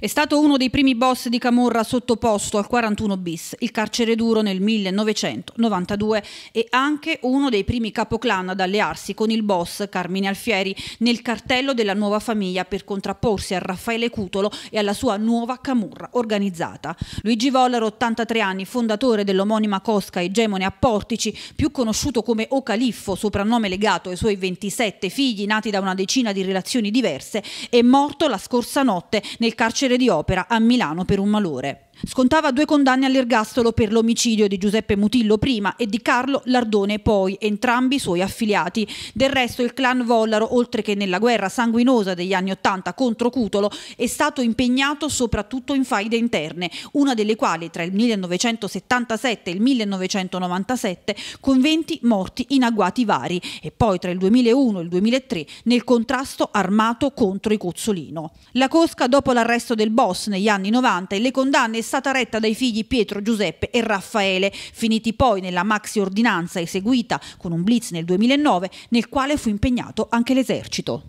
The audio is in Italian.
È stato uno dei primi boss di Camorra sottoposto al 41 bis, il carcere duro nel 1992 e anche uno dei primi capoclan ad allearsi con il boss Carmine Alfieri nel cartello della nuova famiglia per contrapporsi a Raffaele Cutolo e alla sua nuova Camorra organizzata. Luigi Vollaro, 83 anni, fondatore dell'omonima Cosca egemone a Portici, più conosciuto come Ocaliffo, soprannome legato ai suoi 27 figli nati da una decina di relazioni diverse, è morto la scorsa notte nel carcere di opera a Milano per un malore. Scontava due condanne all'ergastolo per l'omicidio di Giuseppe Mutillo prima e di Carlo Lardone poi, entrambi suoi affiliati. Del resto il clan Vollaro, oltre che nella guerra sanguinosa degli anni Ottanta contro Cutolo, è stato impegnato soprattutto in faide interne, una delle quali tra il 1977 e il 1997 con 20 morti in agguati vari e poi tra il 2001 e il 2003 nel contrasto armato contro i Cozzolino. La Cosca dopo l'arresto del boss negli anni 90 e le condanne stata retta dai figli Pietro, Giuseppe e Raffaele, finiti poi nella maxi ordinanza eseguita con un blitz nel 2009 nel quale fu impegnato anche l'esercito.